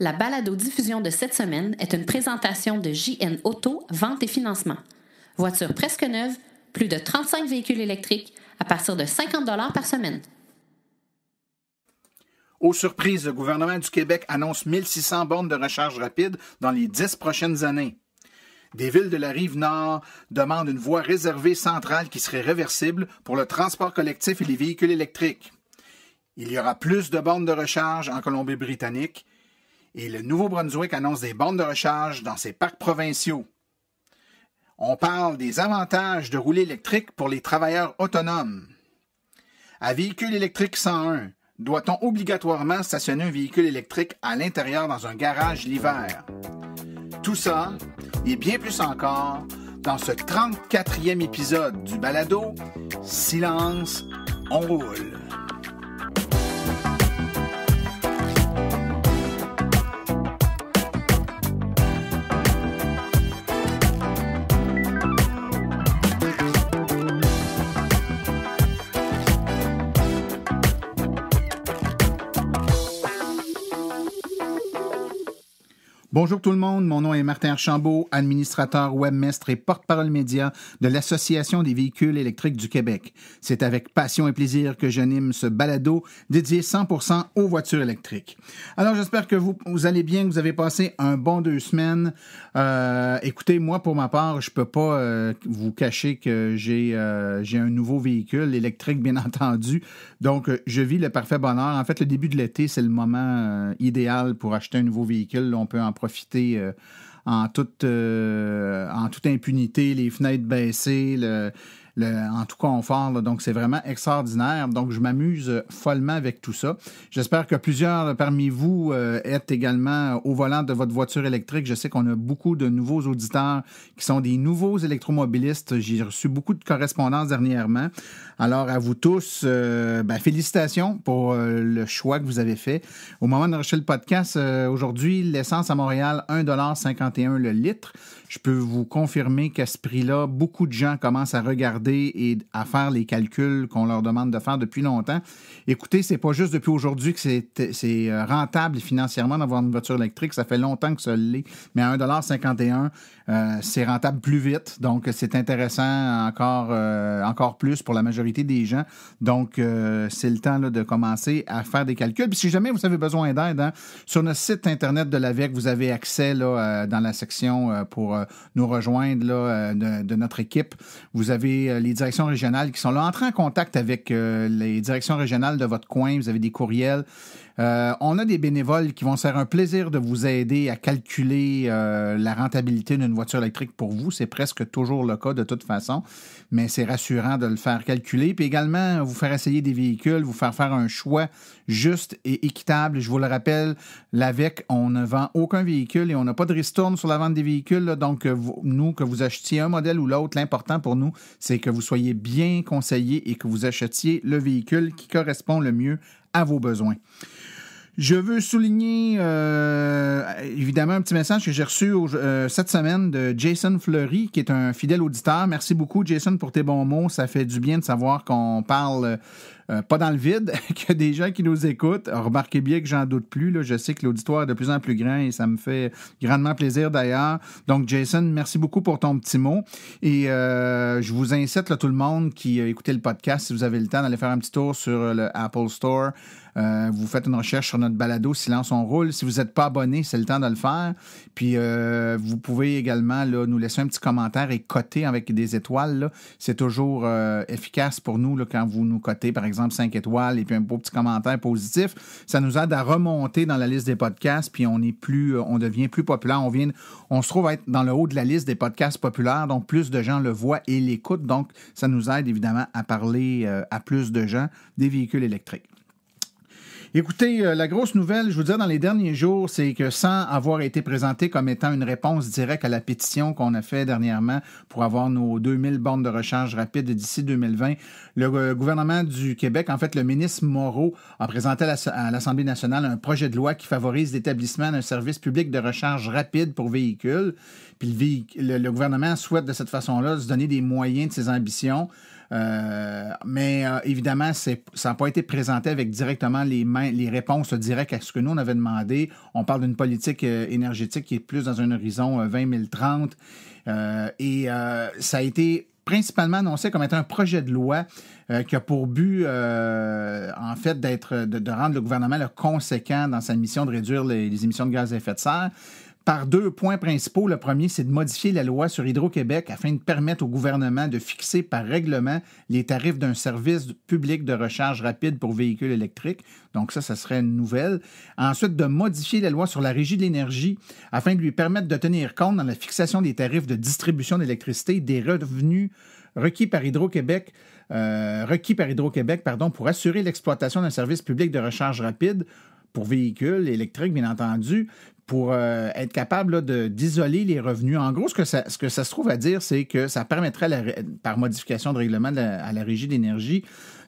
La balado-diffusion de cette semaine est une présentation de JN Auto, vente et financement. Voiture presque neuve, plus de 35 véhicules électriques à partir de 50 par semaine. Aux surprises, le gouvernement du Québec annonce 1600 bornes de recharge rapide dans les 10 prochaines années. Des villes de la rive nord demandent une voie réservée centrale qui serait réversible pour le transport collectif et les véhicules électriques. Il y aura plus de bornes de recharge en Colombie-Britannique et le Nouveau-Brunswick annonce des bandes de recharge dans ses parcs provinciaux. On parle des avantages de rouler électrique pour les travailleurs autonomes. À véhicule électrique 101, doit-on obligatoirement stationner un véhicule électrique à l'intérieur dans un garage l'hiver? Tout ça, et bien plus encore, dans ce 34e épisode du balado Silence, on roule. Bonjour tout le monde, mon nom est Martin Archambault, administrateur webmestre et porte-parole média de l'Association des véhicules électriques du Québec. C'est avec passion et plaisir que j'anime ce balado dédié 100% aux voitures électriques. Alors j'espère que vous, allez bien, que vous avez passé un bon deux semaines. Euh, écoutez, moi pour ma part, je peux pas euh, vous cacher que euh, j'ai un nouveau véhicule électrique bien entendu. Donc je vis le parfait bonheur. En fait, le début de l'été, c'est le moment idéal pour acheter un nouveau véhicule. on peut en profiter euh, en, toute, euh, en toute impunité, les fenêtres baissées, le, en tout confort. donc, c'est vraiment extraordinaire. Donc, je m'amuse euh, follement avec tout ça. J'espère que plusieurs parmi vous euh, êtes également euh, au volant de votre voiture électrique. Je sais qu'on a beaucoup de nouveaux auditeurs qui sont des nouveaux électromobilistes. J'ai reçu beaucoup de correspondances dernièrement. Alors, à vous tous, ben, félicitations pour le choix que vous avez fait. Au moment de rechercher le podcast, aujourd'hui, l'essence à Montréal, 1,51 le litre. Je peux vous confirmer qu'à ce prix-là, beaucoup de gens commencent à regarder et à faire les calculs qu'on leur demande de faire depuis longtemps. Écoutez, c'est pas juste depuis aujourd'hui que c'est euh, rentable financièrement d'avoir une voiture électrique. Ça fait longtemps que ça l'est. Mais à 1,51 euh, c'est rentable plus vite, donc c'est intéressant encore, euh, encore plus pour la majorité des gens. Donc, euh, c'est le temps de commencer à faire des calculs. Puis si jamais vous avez besoin d'aide, hein, sur notre site internet de l'AVEC, vous avez accès dans la section pour nous rejoindre de, notre équipe. Vous avez les directions régionales qui sont là. Entrez en contact avec les directions régionales de votre coin. Vous avez des courriels. on a des bénévoles qui vont faire un plaisir de vous aider à calculer la rentabilité d'une voiture électrique pour vous. C'est presque toujours le cas de toute façon, mais c'est rassurant de le faire calculer. Puis également, vous faire essayer des véhicules, vous faire faire un choix juste et équitable. Je vous le rappelle, l'AVEC, on ne vend aucun véhicule et on n'a pas de ristourne sur la vente des véhicules. Donc, nous, que vous achetiez un modèle ou l'autre, l'important pour nous, c'est que vous soyez bien conseillé et que vous achetiez le véhicule qui correspond le mieux à vos besoins. Je veux souligner euh, évidemment un petit message que j'ai reçu euh, cette semaine de Jason Fleury, qui est un fidèle auditeur. Merci beaucoup, Jason, pour tes bons mots. Ça fait du bien de savoir qu'on parle euh, pas dans le vide, que des gens qui nous écoutent. Remarquez bien que j'en doute plus. Je sais que l'auditoire est de plus en plus grand et ça me fait grandement plaisir d'ailleurs. Donc, Jason, merci beaucoup pour ton petit mot. Et je vous incite, là, tout le monde qui a écouté le podcast, si vous avez le temps, d'aller faire un petit tour sur le Apple Store. Euh, vous faites une recherche sur notre balado Silence on roule. Si vous n'êtes pas abonné, c'est le temps de le faire. Puis euh, vous pouvez également nous laisser un petit commentaire et coter avec des étoiles. C'est toujours euh, efficace pour nous là, quand vous nous cotez, par exemple, cinq étoiles et puis un beau petit commentaire positif. Ça nous aide à remonter dans la liste des podcasts, puis on est plus, on devient plus populaire. On, vient, on se trouve à être dans le haut de la liste des podcasts populaires, donc plus de gens le voient et l'écoutent. Donc, ça nous aide évidemment à parler à plus de gens des véhicules électriques. Écoutez, euh, la grosse nouvelle, je vous disais dans les derniers jours, c'est que sans avoir été présenté comme étant une réponse directe à la pétition qu'on a faite dernièrement pour avoir nos 2000 bornes de recharge rapide d'ici 2020, le euh, gouvernement du Québec, en fait, le ministre Moreau, a présenté à l'Assemblée nationale un projet de loi qui favorise l'établissement d'un service public de recharge rapide pour véhicules. Puis le gouvernement souhaite de cette façon-là se donner des moyens de ses ambitions. Euh, mais euh, évidemment, ça n'a pas été présenté avec directement les, les réponses directes à ce que nous, on avait demandé. On parle d'une politique euh, énergétique qui est plus dans un horizon 2030. et ça a été principalement annoncé comme étant un projet de loi qui a pour but, en fait, d'être de, rendre le gouvernement le conséquent dans sa mission de réduire les émissions de gaz à effet de serre par deux points principaux. Le premier, c'est de modifier la loi sur Hydro-Québec afin de permettre au gouvernement de fixer par règlement les tarifs d'un service public de recharge rapide pour véhicules électriques. Donc ça, ça serait une nouvelle. Ensuite, de modifier la loi sur la régie de l'énergie afin de lui permettre de tenir compte dans la fixation des tarifs de distribution d'électricité des revenus requis par Hydro-Québec euh, requis par Hydro-Québec pardon, pour assurer l'exploitation d'un service public de recharge rapide pour véhicules électriques, bien entendu, pour euh, être capable d'isoler les revenus. En gros, ce que, ça, ce que ça se trouve à dire, c'est que ça permettrait, par modification de règlement à la régie d'énergie,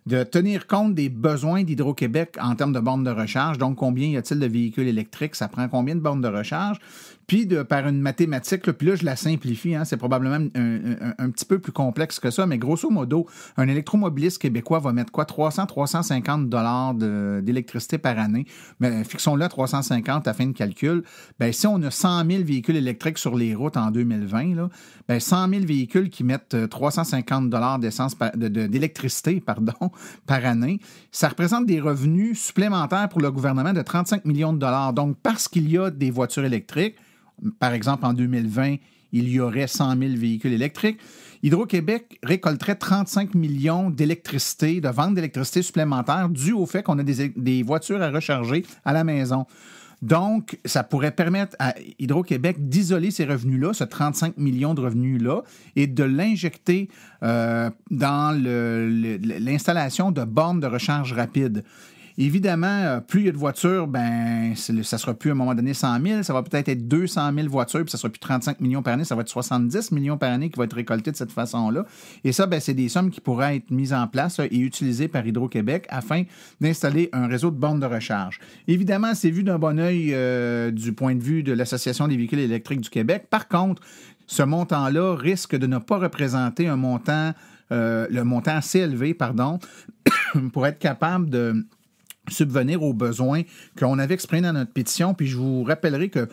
de tenir compte des besoins d'Hydro-Québec en termes de bornes de recharge. Donc, combien y a-t-il de véhicules électriques? Ça prend combien de bornes de recharge? Puis, de, par une mathématique, là, puis là, je la simplifie, hein, c'est probablement un, petit peu plus complexe que ça, mais grosso modo, un électromobiliste québécois va mettre quoi? 300, 350 dollars d'électricité par année. Mais fixons-le à 350 à fin de calcul. Bien, si on a 100 000 véhicules électriques sur les routes en 2020, là, bien, 100 000 véhicules qui mettent 350 euh, dollars d'électricité, pardon, par année, ça représente des revenus supplémentaires pour le gouvernement de 35 millions de dollars. Donc, parce qu'il y a des voitures électriques, par exemple en 2020, il y aurait 100 000 véhicules électriques. Hydro-Québec récolterait 35 millions d'électricité, de ventes d'électricité supplémentaires dû au fait qu'on a des, voitures à recharger à la maison. Donc, ça pourrait permettre à Hydro-Québec d'isoler ces revenus-là, ce 35 millions de revenus-là, et de l'injecter euh, dans l'installation de bornes de recharge rapide. Évidemment, euh, plus il y a de voitures, ben, ça sera plus à un moment donné 100 000, ça va peut-être être 200 000 voitures, puis ça sera plus 35 millions par année, ça va être 70 millions par année qui va être récolté de cette façon-là. Et ça, ben, c'est des sommes qui pourraient être mises en place euh, et utilisées par Hydro-Québec afin d'installer un réseau de bornes de recharge. Évidemment, c'est vu d'un bon oeil euh, du point de vue de l'Association des véhicules électriques du Québec. Par contre, ce montant-là risque de ne pas représenter un montant, le montant assez élevé, pardon, pour être capable de subvenir aux besoins qu'on avait exprimés dans notre pétition. Puis je vous rappellerai que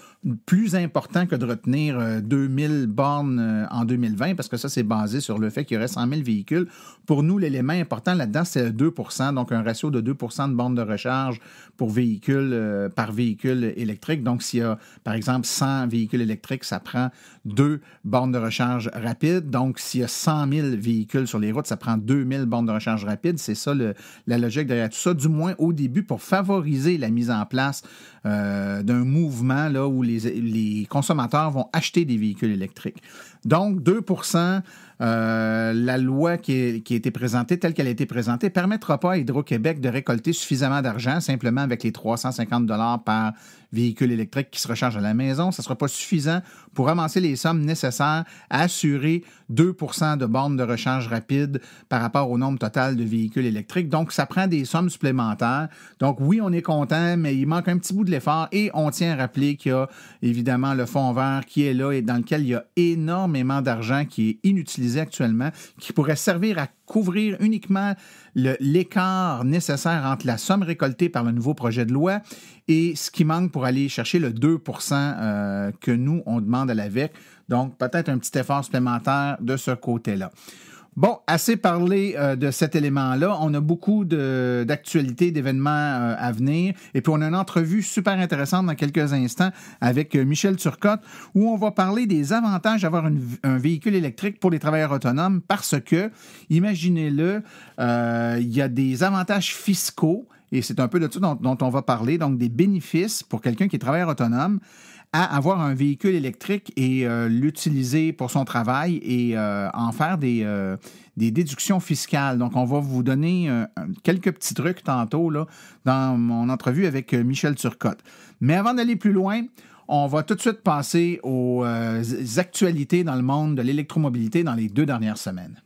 plus important que de retenir 2000 euh, bornes euh, en 2020, parce que ça, c'est basé sur le fait qu'il y aurait 100 000 véhicules, pour nous, l'élément important là-dedans, c'est 2 donc un ratio de 2 de bornes de recharge pour véhicule, euh, par véhicule électrique. Donc, s'il y a, par exemple, 100 véhicules électriques, ça prend 2 bornes de recharge rapide. Donc, s'il y a 100 000 véhicules sur les routes, ça prend 2000 bornes de recharge rapide. C'est ça la logique derrière tout ça, du moins au début pour favoriser la mise en place euh, d'un mouvement là, où les, consommateurs vont acheter des véhicules électriques. Donc, 2 euh, la loi qui, a été présentée telle qu'elle a été présentée permettra pas à Hydro-Québec de récolter suffisamment d'argent simplement avec les 350 dollars par véhicule électrique qui se recharge à la maison. Ce ne sera pas suffisant pour amasser les sommes nécessaires à assurer 2 de bornes de recharge rapide par rapport au nombre total de véhicules électriques. Donc, ça prend des sommes supplémentaires. Donc, oui, on est content, mais il manque un petit bout de l'effort et on tient à rappeler qu'il y a évidemment le fonds vert qui est là et dans lequel il y a énormément d'argent qui est inutilisé actuellement, qui pourrait servir à couvrir uniquement l'écart nécessaire entre la somme récoltée par le nouveau projet de loi et ce qui manque pour aller chercher le 2 euh, que nous, on demande à l'AVEC. Donc, peut-être un petit effort supplémentaire de ce côté-là. Bon, assez parlé euh, de cet élément-là. On a beaucoup d'actualités, d'événements euh, à venir. Et puis, on a une entrevue super intéressante dans quelques instants avec euh, Michel Turcotte, où on va parler des avantages d'avoir un véhicule électrique pour les travailleurs autonomes parce que, imaginez-le, il y a des avantages fiscaux. Et c'est un peu de ça dont, dont on va parler, donc des bénéfices pour quelqu'un qui est travailleur autonome à avoir un véhicule électrique et euh, l'utiliser pour son travail et euh, en faire des, euh, des, déductions fiscales. Donc, on va vous donner quelques petits trucs tantôt là, dans mon entrevue avec Michel Turcotte. Mais avant d'aller plus loin, on va tout de suite passer aux actualités dans le monde de l'électromobilité dans les deux dernières semaines.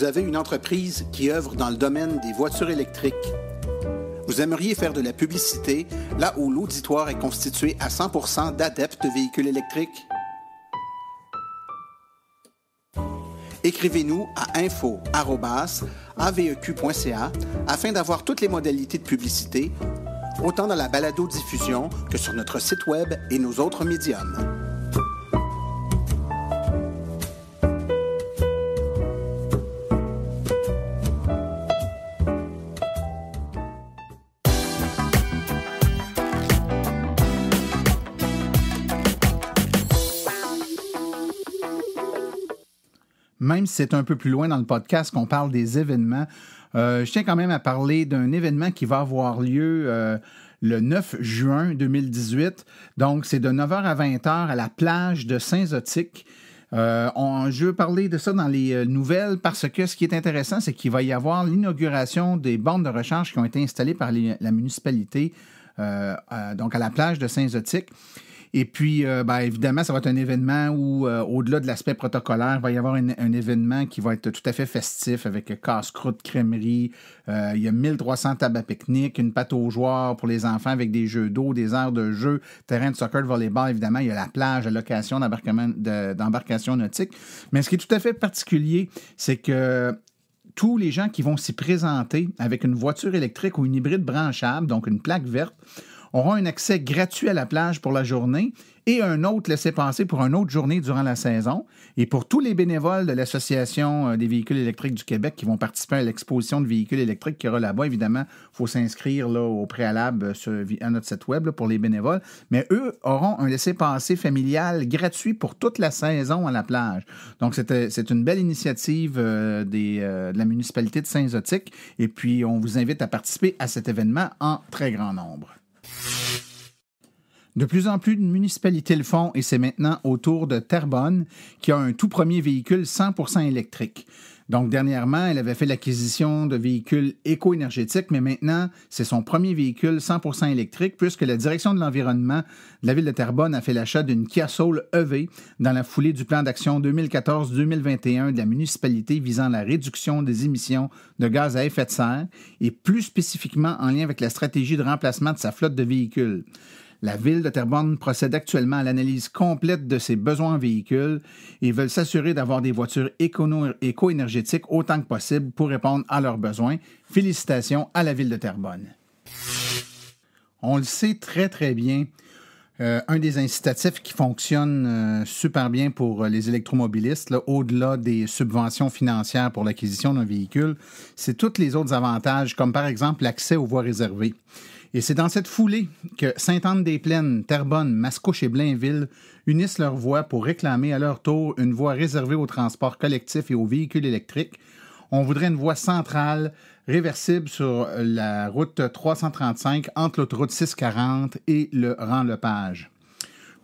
vous avez une entreprise qui œuvre dans le domaine des voitures électriques. Vous aimeriez faire de la publicité là où l'auditoire est constitué à 100 d'adeptes de véhicules électriques? Écrivez-nous à info.aveq.ca e afin d'avoir toutes les modalités de publicité, autant dans la balado-diffusion que sur notre site Web et nos autres médiums. c'est un peu plus loin dans le podcast qu'on parle des événements, euh, je tiens quand même à parler d'un événement qui va avoir lieu euh, le 9 juin 2018. Donc, c'est de 9h à 20h à la plage de Saint-Zotique. Euh, on, je veux parler de ça dans les nouvelles parce que ce qui est intéressant, c'est qu'il va y avoir l'inauguration des bornes de recharge qui ont été installées par la municipalité, donc à la plage de Saint-Zotique. Et puis, euh, ben, évidemment, ça va être un événement où, euh, au-delà de l'aspect protocolaire, il va y avoir un, événement qui va être tout à fait festif avec casse-croûte, crèmerie. Euh, il y a 1300 tables à pique-nique, une pâte aux joueurs pour les enfants avec des jeux d'eau, des aires de jeu, terrain de soccer, de volleyball, évidemment. Il y a la plage, la location d'embarcation nautique. Mais ce qui est tout à fait particulier, c'est que tous les gens qui vont s'y présenter avec une voiture électrique ou une hybride branchable, donc une plaque verte, auront un accès gratuit à la plage pour la journée et un autre laissé passer pour une autre journée durant la saison. Et pour tous les bénévoles de l'Association euh, des véhicules électriques du Québec qui vont participer à l'exposition de véhicules électriques qui aura là-bas, évidemment, il faut s'inscrire au préalable euh, à notre site web pour les bénévoles. Mais eux auront un laissé passer familial gratuit pour toute la saison à la plage. Donc, c'est euh, une belle initiative des, de la municipalité de Saint-Zotique. Et puis, on vous invite à participer à cet événement en très grand nombre. De plus en plus de municipalités le font et c'est maintenant au tour de Terrebonne qui a un tout premier véhicule 100% électrique. Donc, dernièrement, elle avait fait l'acquisition de véhicules éco-énergétiques, mais maintenant, c'est son premier véhicule 100 électrique puisque la direction de l'environnement de la ville de Terrebonne a fait l'achat d'une Kia Soul EV dans la foulée du plan d'action 2014-2021 de la municipalité visant la réduction des émissions de gaz à effet de serre et plus spécifiquement en lien avec la stratégie de remplacement de sa flotte de véhicules. La ville de Terrebonne procède actuellement à l'analyse complète de ses besoins en véhicules et veulent s'assurer d'avoir des voitures éco-énergétiques autant que possible pour répondre à leurs besoins. Félicitations à la ville de Terrebonne. On le sait très très bien, euh, un des incitatifs qui fonctionne euh, super bien pour euh, les électromobilistes, au-delà des subventions financières pour l'acquisition d'un véhicule, c'est tous les autres avantages, comme par exemple l'accès aux voies réservées. Et c'est dans cette foulée que Sainte-Anne-des-Plaines, Terrebonne, Mascouche et Blainville unissent leurs voix pour réclamer à leur tour une voie réservée aux transports collectifs et aux véhicules électriques. On voudrait une voie centrale réversible sur la route 335 entre l'autoroute 640 et le rang Lepage.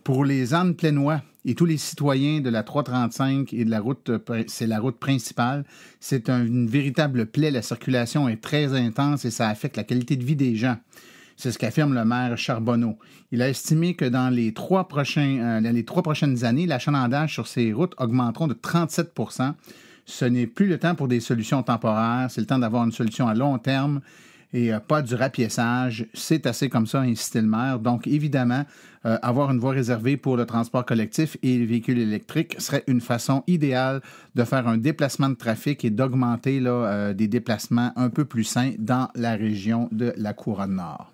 Pour les Annes plénois et tous les citoyens de la 335 et de la route, c'est la route principale, c'est une véritable plaie. La circulation est très intense et ça affecte la qualité de vie des gens. C'est ce qu'affirme le maire Charbonneau. Il a estimé que dans les trois, euh, prochaines années, l'achalandage sur ces routes augmenteront de 37 Ce n'est plus le temps pour des solutions temporaires, c'est le temps d'avoir une solution à long terme et euh, pas du rapiessage. C'est assez comme ça, insisté le maire. Donc, évidemment, euh, avoir une voie réservée pour le transport collectif et les véhicules électriques serait une façon idéale de faire un déplacement de trafic et d'augmenter des déplacements un peu plus sains dans la région de la Couronne Nord.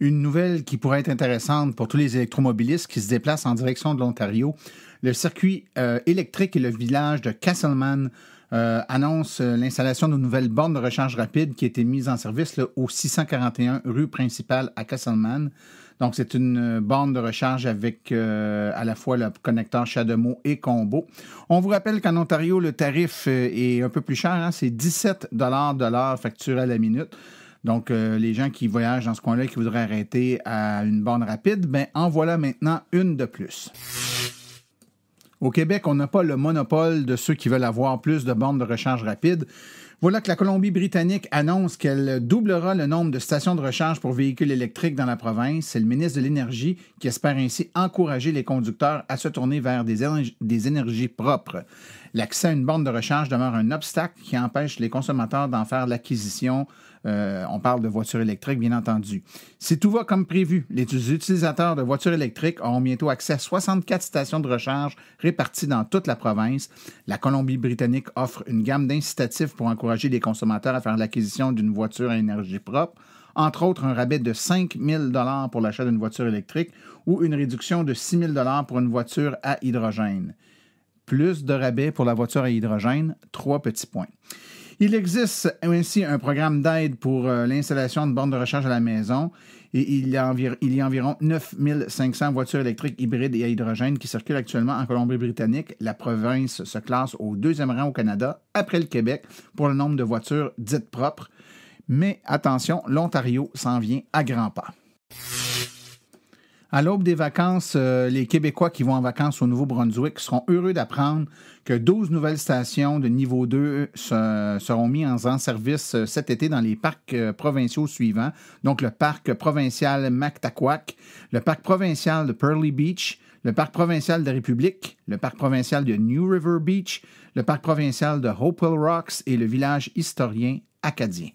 Une nouvelle qui pourrait être intéressante pour tous les électromobilistes qui se déplacent en direction de l'Ontario. Le circuit euh, électrique et le village de Castleman euh, annoncent euh, l'installation d'une nouvelle borne de recharge rapide qui a été mise en service au 641 rue principale à Castleman. Donc, c'est une borne de recharge avec à la fois le connecteur Chademo et Combo. On vous rappelle qu'en Ontario, le tarif est un peu plus cher. Hein. C'est 17 de l'heure facturé à la minute. Donc, euh, les gens qui voyagent dans ce coin-là et qui voudraient arrêter à une borne rapide, ben, en voilà maintenant une de plus. Au Québec, on n'a pas le monopole de ceux qui veulent avoir plus de bornes de recharge rapide. Voilà que la Colombie-Britannique annonce qu'elle doublera le nombre de stations de recharge pour véhicules électriques dans la province. C'est le ministre de l'Énergie qui espère ainsi encourager les conducteurs à se tourner vers des, des énergies propres. L'accès à une borne de recharge demeure un obstacle qui empêche les consommateurs d'en faire l'acquisition euh, on parle de voitures électriques, bien entendu. Si tout va comme prévu, les utilisateurs de voitures électriques auront bientôt accès à 64 stations de recharge réparties dans toute la province. La Colombie-Britannique offre une gamme d'incitatifs pour encourager les consommateurs à faire l'acquisition d'une voiture à énergie propre entre autres un rabais de 5 000 pour l'achat d'une voiture électrique ou une réduction de 6 000 pour une voiture à hydrogène. Plus de rabais pour la voiture à hydrogène, trois petits points. Il existe ainsi un programme d'aide pour euh, l'installation de bornes de recharge à la maison et il y a, environ, il y a environ 9500 voitures électriques hybrides et à hydrogène qui circulent actuellement en Colombie-Britannique. La province se classe au deuxième rang au Canada, après le Québec, pour le nombre de voitures dites propres. Mais attention, l'Ontario s'en vient à grands pas. À l'aube des vacances, euh, les Québécois qui vont en vacances au Nouveau-Brunswick seront heureux d'apprendre que 12 nouvelles stations de niveau 2 seront mises en service euh, cet été dans les parcs euh, provinciaux suivants. Donc, le parc provincial Mactaquac, le parc provincial de Pearly Beach, le parc provincial de République, le parc provincial de New River Beach, le parc provincial de Hopewell Rocks et le village historien acadien.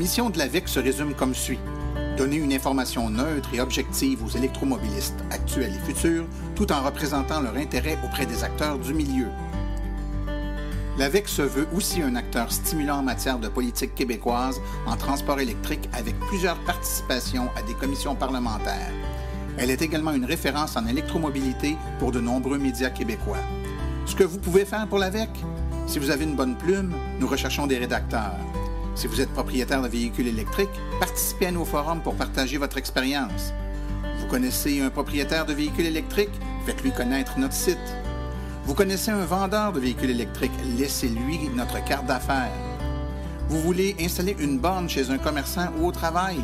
mission de l'AVEC se résume comme suit. Donner une information neutre et objective aux électromobilistes actuels et futurs, tout en représentant leur intérêt auprès des acteurs du milieu. L'AVEC se veut aussi un acteur stimulant en matière de politique québécoise en transport électrique avec plusieurs participations à des commissions parlementaires. Elle est également une référence en électromobilité pour de nombreux médias québécois. Ce que vous pouvez faire pour l'AVEC, si vous avez une bonne plume, nous recherchons des rédacteurs. Si vous êtes propriétaire d'un véhicule électrique, participez à nos forums pour partager votre expérience. Vous connaissez un propriétaire de véhicule électrique? Faites-lui connaître notre site. Vous connaissez un vendeur de véhicules électriques? Laissez-lui notre carte d'affaires. Vous voulez installer une borne chez un commerçant ou au travail?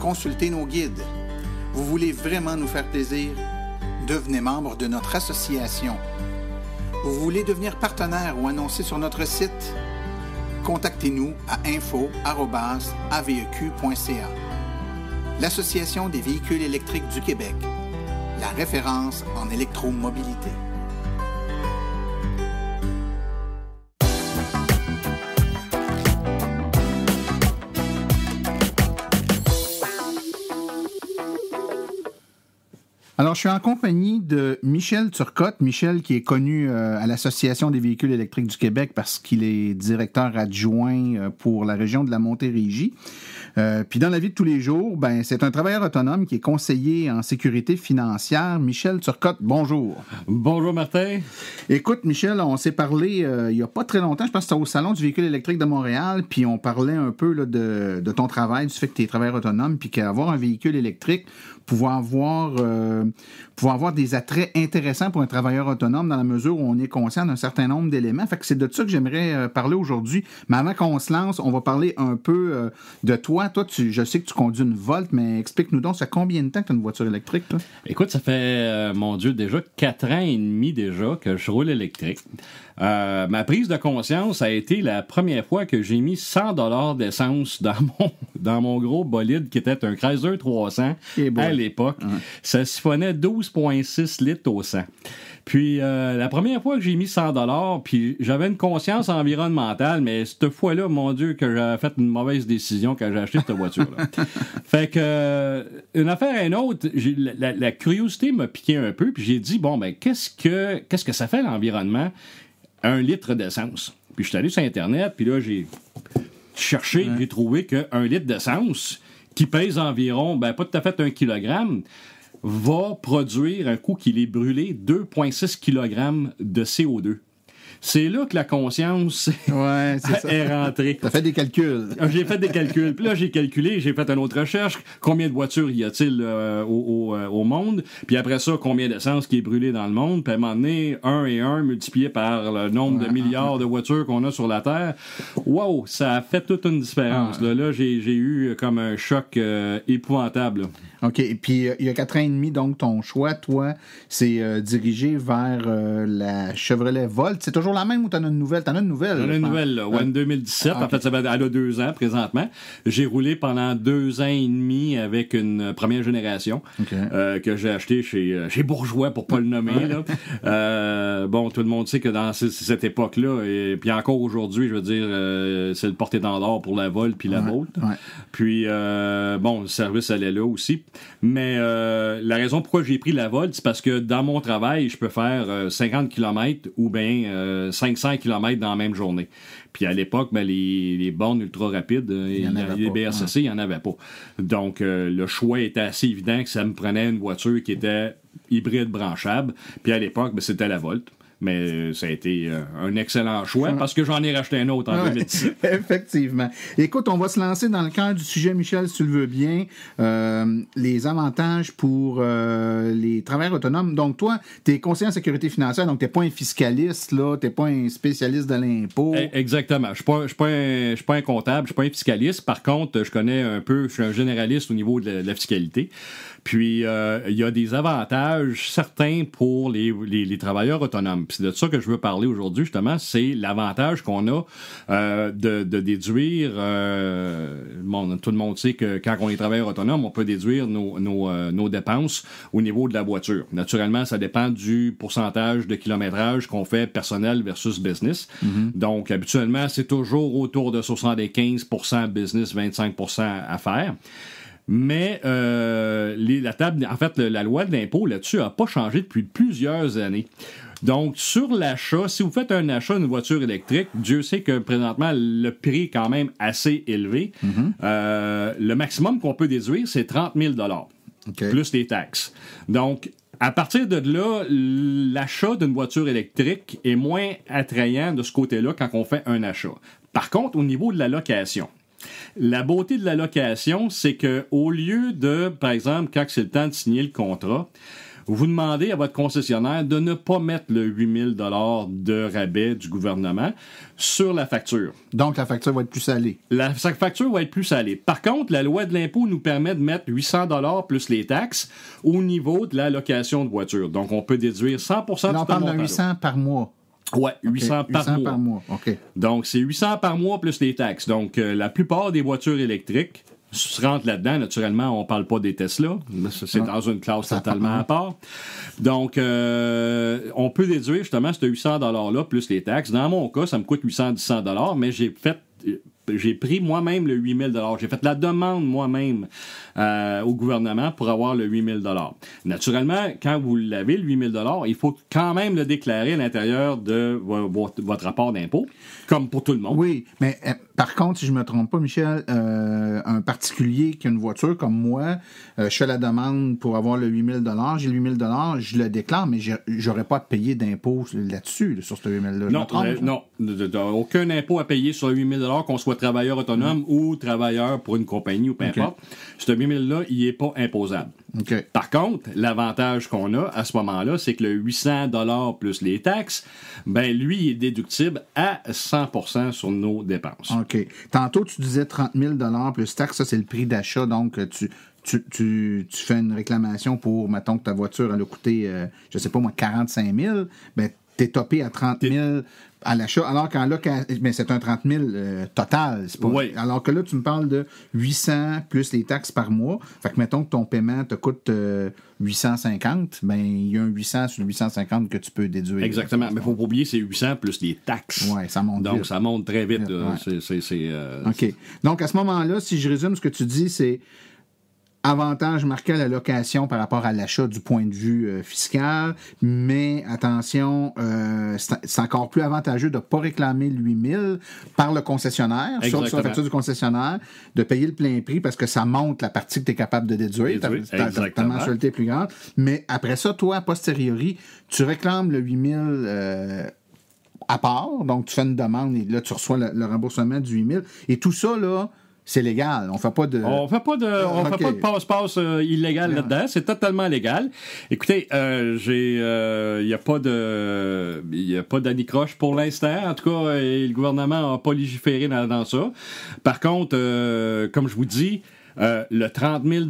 Consultez nos guides. Vous voulez vraiment nous faire plaisir? Devenez membre de notre association. Vous voulez devenir partenaire ou annoncer sur notre site? contactez-nous à info.aveq.ca. E L'Association des véhicules électriques du Québec, la référence en électromobilité. Alors, je suis en compagnie de Michel Turcotte. Michel, qui est connu euh, à l'Association des véhicules électriques du Québec parce qu'il est directeur adjoint euh, pour la région de la Montérégie. Euh, puis dans la vie de tous les jours, ben, c'est un travailleur autonome qui est conseiller en sécurité financière. Michel Turcotte, bonjour. Bonjour, Martin. Écoute, Michel, on s'est parlé il n'y a pas très longtemps, je pense que c'était au Salon du véhicule électrique de Montréal, puis on parlait un peu de, de, ton travail, du fait que tu es travailleur autonome, puis qu'avoir un véhicule électrique, pouvoir avoir... Euh, avoir des attraits intéressants pour un travailleur autonome dans la mesure où on est conscient d'un certain nombre d'éléments. Fait c'est de ça que j'aimerais euh, parler aujourd'hui. Mais avant qu'on se lance, on va parler un peu euh, de toi. Toi, tu, je sais que tu conduis une Volt, mais explique-nous donc, ça combien de temps que tu as une voiture électrique, Écoute, ça fait, euh, mon Dieu, déjà quatre ans et demi déjà que je roule électrique. ma prise de conscience a été la première fois que j'ai mis 100 dollars d'essence dans mon, dans mon gros bolide qui était un Chrysler 300 eh à l'époque. Ça siphonnait 12 6,6 litres au 100. Puis euh, la première fois que j'ai mis 100 dollars, puis j'avais une conscience environnementale, mais cette fois-là, mon Dieu, que j'avais fait une mauvaise décision quand j'ai acheté cette voiture-là. fait que euh, une affaire et une autre, la, curiosité m'a piqué un peu, puis j'ai dit bon ben qu'est-ce que qu'est-ce que ça fait l'environnement un litre d'essence. Puis je suis allé sur internet, puis là j'ai cherché, et j'ai trouvé qu'un litre d'essence qui pèse environ, ben pas tout à fait un kilogramme, va produire un coup qu'il est brûlé 2,6 kg de CO2. C'est là que la conscience est, rentrée. T'as fait des calculs. Ah, j'ai fait des calculs. Puis là, j'ai calculé, j'ai fait une autre recherche. Combien de voitures y a-t-il euh, euh, au, monde? Puis après ça, combien d'essence qui est brûlée dans le monde? Puis à un moment donné, un et un multiplié par le nombre de milliards de voitures qu'on a sur la Terre. Wow, ça a fait toute une différence. Ah. là, j'ai eu comme un choc euh, épouvantable. OK. Puis il y a quatre ans et demi, donc ton choix, toi, c'est dirigé vers la Chevrolet Volt. C'est toujours la même ou t'en as une nouvelle? T'en as une nouvelle. T'en une nouvelle, là. 2017. Ah. En ah, fait, ça elle a deux ans présentement. J'ai roulé pendant deux ans et demi avec une première génération euh, que j'ai acheté chez, euh, chez Bourgeois, pour pas le nommer. Euh, bon, tout le monde sait que dans cette époque-là, et puis encore aujourd'hui, je veux dire, c'est le porté étendard pour la vol puis la Vol. Puis, bon, le service est là aussi. Mais la raison pourquoi j'ai pris la vol, c'est parce que dans mon travail, je peux faire 50 km ou bien 500 km dans la même journée. Puis à l'époque, ben, les, bornes ultra rapides, euh, les BRCC, il n'y en avait pas. Donc euh, le choix était assez évident que ça me prenait une voiture qui était hybride branchable. Puis à l'époque, ben, c'était la Volt mais ça a été euh, un excellent choix parce que j'en ai racheté un autre en Effectivement. Écoute, on va se lancer dans le cœur du sujet, Michel, si tu le veux bien. Euh, les avantages pour euh, les travailleurs autonomes. Donc, toi, tu es conseiller en sécurité financière, donc tu n'es pas un fiscaliste, là, tu n'es pas un spécialiste de l'impôt. Eh, exactement. Je ne suis, pas, pas un comptable, je suis pas un fiscaliste. Par contre, je connais un peu, je suis un généraliste au niveau de la fiscalité. Puis, euh, il y a des avantages certains pour les, travailleurs autonomes. c'est de ça que je veux parler aujourd'hui, justement, c'est l'avantage qu'on a euh, de, déduire, euh, tout le monde sait que quand on est travailleur autonome, on peut déduire euh, nos, dépenses au niveau de la voiture. Naturellement, ça dépend du pourcentage de kilométrage qu'on fait personnel versus business. Mm-hmm. Donc, habituellement, c'est toujours autour de 75 business, 25 affaires. Mais euh, la table, en fait, la loi de là-dessus n'a pas changé depuis plusieurs années. Donc, sur l'achat, si vous faites un achat d'une voiture électrique, Dieu sait que présentement, le prix est quand même assez élevé. Mhm. Euh, le maximum qu'on peut déduire, c'est 30 000 plus les taxes. Donc, à partir de là, l'achat d'une voiture électrique est moins attrayant de ce côté-là quand on fait un achat. Par contre, au niveau de la location, la beauté de la location, c'est que au lieu de, par exemple, quand c'est le temps de signer le contrat, vous demandez à votre concessionnaire de ne pas mettre le 8000 dollars de rabais du gouvernement sur la facture. Donc la facture va être plus salée. La facture va être plus salée. Par contre, la loi de l'impôt nous permet de mettre 800 dollars plus les taxes au niveau de la location de voiture. Donc on peut déduire 100% de On parle de 800 par mois. Ouais, 800, par, mois. par Donc, c'est 800 par mois plus les taxes. Donc, euh, la plupart des voitures électriques se rentrent là-dedans. Naturellement, on parle pas des Tesla. C'est dans une classe totalement à part. Donc, euh, on peut déduire justement ce 800 $-là plus les taxes. Dans mon cas, ça me coûte 800 dollars, mais j'ai fait j'ai pris moi-même le 8000 dollars. J'ai fait la demande moi-même euh, au gouvernement pour avoir le 8000 dollars. Naturellement, quand vous l'avez, le 8000 dollars, il faut quand même le déclarer à l'intérieur de votre, rapport d'impôt, comme pour tout le monde. Oui, mais euh, par contre, si je me trompe pas, Michel, euh, un particulier qui a une voiture comme moi, je fais la demande pour avoir le 8000 dollars. J'ai le 8000 dollars, je le déclare, mais je j'aurais pas à payer d'impôt là-dessus, sur ce 8000 dollars. Non, non, aucun impôt à payer sur le 8000 dollars qu'on soit travailleur autonome mm. ou travailleur pour une compagnie ou peu importe, ce là il n'est pas imposable. Par contre, l'avantage qu'on a à ce moment-là, c'est que le 800 dollars plus les taxes, ben lui, il est déductible à 100 sur nos dépenses. OK. Tantôt, tu disais 30 000 dollars plus taxes, ça c'est le prix d'achat, donc tu, tu, fais une réclamation pour, mettons, que ta voiture, a coûté, je euh, je sais pas moi, 45 000, ben, t'es topé à 30 000 à l'achat, alors que là, mais c'est un 30 000 euh, total. Alors que là, tu me parles de 800 plus les taxes par mois. Fait que mettons que ton paiement te coûte 850, euh, ben il y a un 800 sur 850 que tu peux déduire. Exactement. Mais faut pas oublier, c'est 800 plus les taxes. Oui, ça monte Donc, ça monte très vite. C'est, euh, OK. Donc, à ce moment-là, si je résume ce que tu dis, c'est avantage marqué à la location par rapport à l'achat du point de vue euh, fiscal, mais attention, euh, c'est encore plus avantageux de ne pas réclamer 8000 par le concessionnaire, sur la facture du concessionnaire, de payer le plein prix parce que ça monte la partie que tu es capable de déduire, ta mensualité est plus grande. Mais après ça, toi, a posteriori, tu réclames le 8000 euh, à part, donc tu fais une demande et là, tu reçois le remboursement du 8000. Et tout ça, là, c'est légal. On fait pas de. On fait pas de. On fait pas de passe-passe euh, illégal là-dedans. C'est totalement légal. Écoutez, euh, j'ai. Il euh, a pas de. Il a pas d'anicroche pour l'instant. En tout cas, euh, le gouvernement n'a pas légiféré dans, dans, ça. Par contre, euh, comme je vous dis, euh, le 30 000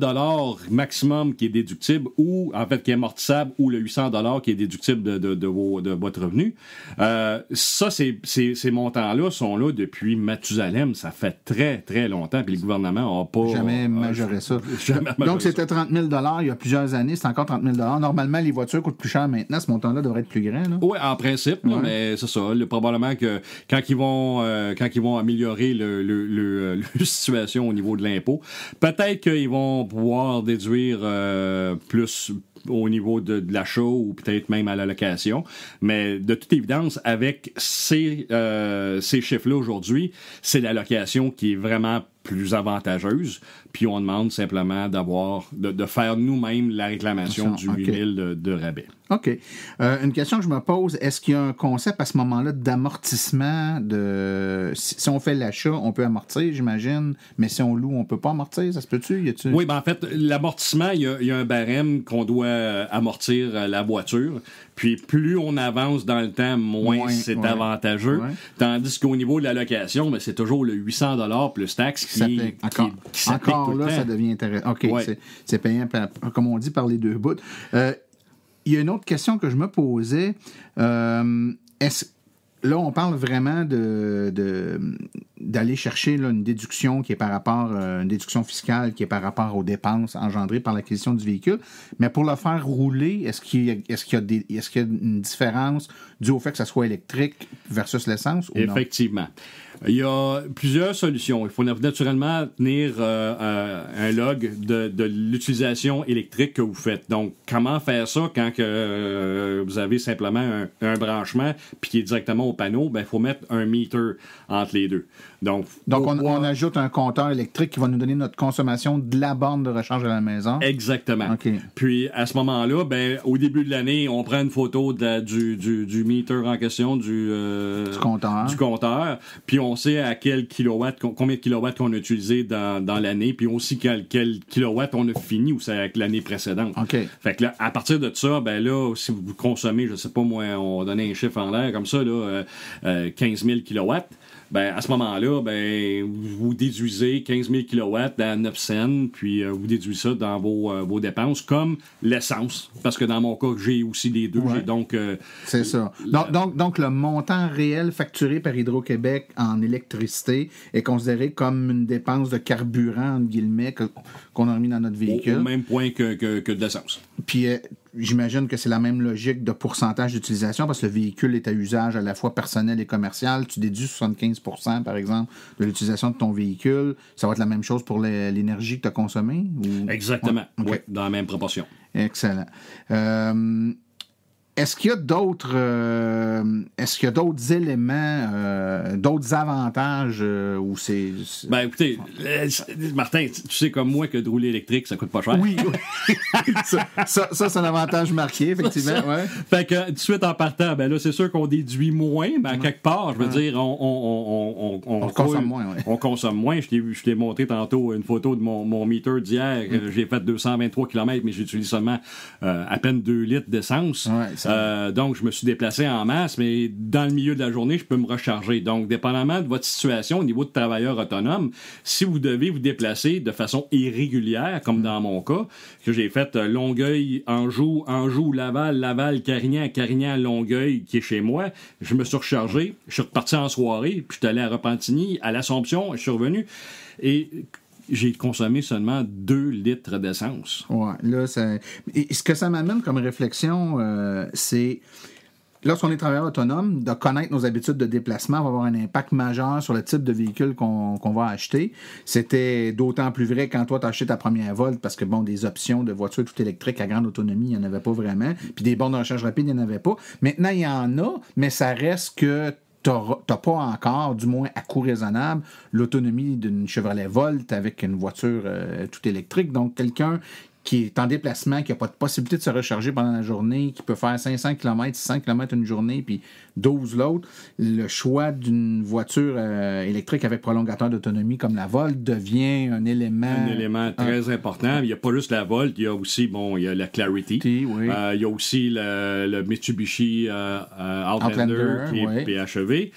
maximum qui est déductible ou, en fait, qui est amortissable ou le 800 qui est déductible de, de, vos, de votre revenu. Euh, ça, ces, ces, montants-là sont là depuis Mathusalem. Ça fait très, très longtemps. Puis le gouvernement n'a pas. Jamais euh, majoré ça. Donc, c'était 30 000 il y a plusieurs années. C'est encore 30 000 Normalement, les voitures coûtent plus cher maintenant. Ce montant-là devrait être plus grand. Oui, en principe. mais c'est ça. Le, probablement que quand ils vont, quand vont améliorer le, le situation au niveau de l'impôt, Peut-être qu'ils vont pouvoir déduire euh, plus au niveau de, l'achat ou peut-être même à la location. Mais de toute évidence, avec ces, euh, ces chiffres-là aujourd'hui, c'est la location qui est vraiment plus avantageuse puis on demande simplement d'avoir, de, faire nous-mêmes la réclamation du 8000 de, rabais. OK. Euh, une question que je me pose, est-ce qu'il y a un concept à ce moment-là d'amortissement de si, on fait l'achat, on peut amortir, j'imagine, mais si on loue, on peut pas amortir, ça se peut-tu? Oui, ben en fait, l'amortissement, il y, a un barème qu'on doit amortir la voiture. Puis plus on avance dans le temps, moins, c'est avantageux. Tandis qu'au niveau de la location, ben, c'est toujours le 800 plus taxes qui, qui s'applique alors là, ça devient intéressant. OK, c'est payant, comme on dit, par les deux bouts. Euh, il y a une autre question que je me posais. Euh, est-ce là, on parle vraiment de, d'aller chercher une déduction qui est par rapport, à euh, une déduction fiscale qui est par rapport aux dépenses engendrées par l'acquisition du véhicule. Mais pour le faire rouler, est-ce qu'il y a, est-ce qu'il y est une différence du au fait que ça soit électrique versus l'essence? Ou Effectivement. Il y a plusieurs solutions. Il faut naturellement tenir euh, euh, un log de, de l'utilisation électrique que vous faites. Donc, comment faire ça quand que, euh, vous avez simplement un, un branchement puis qui est directement au panneau? Ben, il faut mettre un meter entre les deux. Donc, on, ajoute un compteur électrique qui va nous donner notre consommation de la borne de recharge à la maison. Exactement. Puis à ce moment-là, ben, au début de l'année, on prend une photo du, du, du, meter en question, du, euh, du, compteur. Puis on sait à quel kilowatt, combien de kilowatts qu'on a utilisé dans, dans l'année, puis aussi quel, quel kilowatt on a fini ou avec l'année précédente. OK. Fait que là, à partir de ça, ben là, si vous consommez, je sais pas moi, on va donner un chiffre en l'air comme ça, là, 15 euh, 000 euh, kilowatts, ben à ce moment-là, ben, vous déduisez 15 000 kW à 9 cents, puis euh, vous déduisez ça dans euh, vos, dépenses, comme l'essence. Parce que dans mon cas, j'ai aussi les deux. donc. Euh, C'est ça. Donc, donc, le montant réel facturé par Hydro-Québec en électricité est considéré comme une dépense de carburant, entre guillemets, qu'on a remis dans notre véhicule. Au, même point que, que, que de l'essence. Puis, j'imagine que c'est la même logique de pourcentage d'utilisation parce que le véhicule est à usage à la fois personnel et commercial. Tu déduis 75 par exemple, de l'utilisation de ton véhicule. Ça va être la même chose pour l'énergie que tu as consommée? Exactement. Oui, dans la même proportion. Excellent. Euh, est-ce qu'il y a d'autres euh, est-ce qu'il y a d'autres éléments, euh, d'autres avantages euh, où c'est. Ben écoutez, Martin, tu sais comme moi que de rouler électrique, ça coûte pas cher. Oui, ça, c'est un avantage marqué, effectivement. Fait que tout de suite en partant, ben là, c'est sûr qu'on déduit moins, mais ben, quelque part, je veux dire, on, consomme moins, On consomme moins. Je t'ai montré tantôt une photo de mon, mon meter d'hier. Mm. J'ai fait 223 km, mais j'utilise seulement à peine 2 litres d'essence. Euh, donc, je me suis déplacé en masse, mais dans le milieu de la journée, je peux me recharger. Donc, dépendamment de votre situation au niveau de travailleur autonome, si vous devez vous déplacer de façon irrégulière, comme dans mon cas, que j'ai fait euh, Longueuil, Anjou, Anjou, Laval, Laval, Carignan, Carignan, Longueuil, qui est chez moi, je me suis rechargé, je suis reparti en soirée, puis je suis allé à Repentigny, à l'Assomption, je suis revenu. Et j'ai consommé seulement 2 litres d'essence. Ouais, là, ça... ce que ça m'amène comme réflexion, euh, c'est lorsqu'on est travailleur autonome, de connaître nos habitudes de déplacement va avoir un impact majeur sur le type de véhicule qu'on va acheter. C'était d'autant plus vrai quand toi, tu acheté ta première Volt parce que, bon, des options de voitures tout électriques à grande autonomie, il n'y en avait pas vraiment. Puis des bornes de recharge rapide, il n'y en avait pas. Maintenant, il y en a, mais ça reste que t'as pas encore, du moins à coût raisonnable, l'autonomie d'une Chevrolet Volt avec une voiture toute euh, tout électrique. Donc, quelqu'un qui est en déplacement, qui n'a pas de possibilité de se recharger pendant la journée, qui peut faire 500 km, 600 km une journée, puis 12 l'autre, le choix d'une voiture euh, électrique avec prolongateur d'autonomie comme la Volt devient un élément... Un élément euh, très important. Il n'y a pas juste la Volt, il y a aussi, bon, il y a la Clarity. Euh, il y a aussi le, Mitsubishi Outlander, qui est PHEV.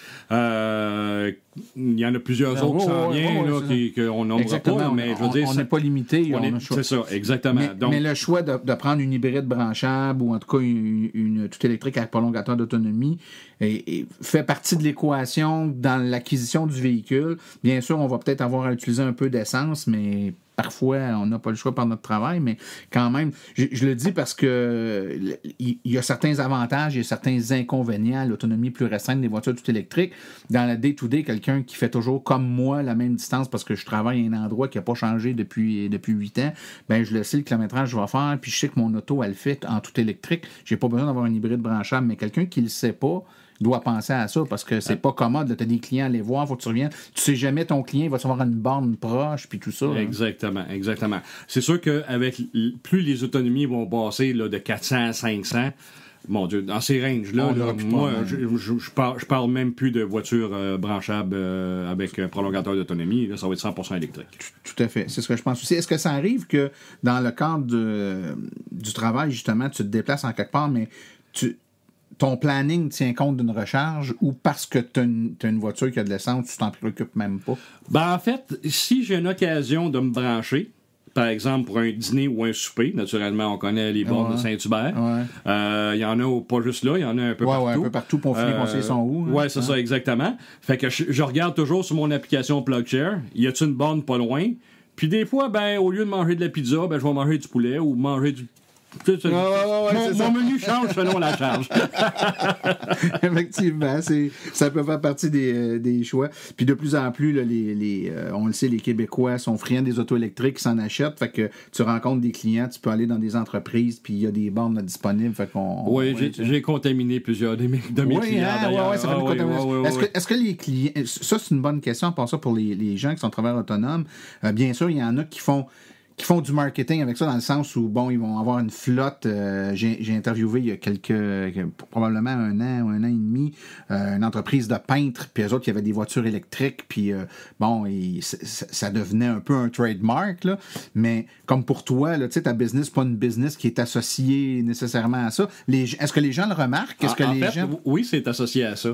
il y en a plusieurs ah, autres qui s'en viennent, qu'on nommera pas, mais je veux dire... On n'est pas limité. C'est ça, exactement. Mais, le choix de, prendre une hybride branchable ou en tout cas une, toute électrique avec prolongateur d'autonomie fait partie de l'équation dans l'acquisition du véhicule. Bien sûr, on va peut-être avoir à utiliser un peu d'essence, mais parfois, on n'a pas le choix par notre travail, mais quand même, je, le dis parce que il y, a certains avantages et certains inconvénients à l'autonomie plus récente des voitures tout électriques. Dans la day-to-day, quelqu'un qui fait toujours comme moi la même distance parce que je travaille à un endroit qui n'a pas changé depuis, depuis ans, ben je le sais, le kilométrage que je vais faire, puis je sais que mon auto, elle fait en tout électrique. J'ai pas besoin d'avoir un hybride branchable, mais quelqu'un qui le sait pas, doit penser à ça parce que c'est ah. pas commode de tenir des clients à les voir, faut que tu reviennes. Tu sais jamais ton client va se voir une borne proche puis tout ça. Hein. Exactement, exactement. C'est sûr que avec plus les autonomies vont passer là, de 400 à 500, mon Dieu, dans ces ranges-là, moi, je, parle, même plus de voitures branchable euh, branchables euh, avec un euh, prolongateur d'autonomie. Ça va être 100 électrique. Tout, à fait. C'est ce que je pense aussi. Est-ce que ça arrive que dans le cadre de, du travail, justement, tu te déplaces en quelque part, mais tu, ton planning tient compte d'une recharge ou parce que tu as, une voiture qui a de l'essence, tu t'en préoccupes même pas? Ben, en fait, si j'ai une occasion de me brancher, par exemple, pour un dîner ou un souper. Naturellement, on connaît les bornes de Saint-Hubert. Il euh, y en a pas juste là, il y en a un peu partout. un peu partout pour finir, euh, où. oui, hein, c'est ça, exactement. Fait que je, regarde toujours sur mon application PlugShare, y a-t-il une borne pas loin? Puis des fois, ben, au lieu de manger de la pizza, ben, je vais manger du poulet ou manger du mon, menu change selon la charge. Effectivement, ça peut faire partie des, euh, des, choix. Puis de plus en plus, là, les, les euh, on le sait, les Québécois sont friands des autos électriques, s'en achètent. Fait que tu rencontres des clients, tu peux aller dans des entreprises, puis il y a des bornes disponibles. Fait qu'on, oui, j'ai contaminé plusieurs de mes, clients. Hein, oui, Ça fait ah est-ce, que, est-ce que les clients. Ça, c'est une bonne question, pour ça, pour les, les gens qui sont travailleurs autonomes. Euh, bien sûr, il y en a qui font qui font du marketing avec ça, dans le sens où, bon, ils vont avoir une flotte. Euh, j'ai interviewé il y a quelques, probablement un an ou un an et demi, euh, une entreprise de peintres, puis eux autres, qui avaient des voitures électriques, puis euh, bon, ça devenait un peu un trademark, là. Mais comme pour toi, tu sais, ta business, pas une business qui est associée nécessairement à ça. Est-ce que les gens le remarquent? Oui, c'est associé à ça.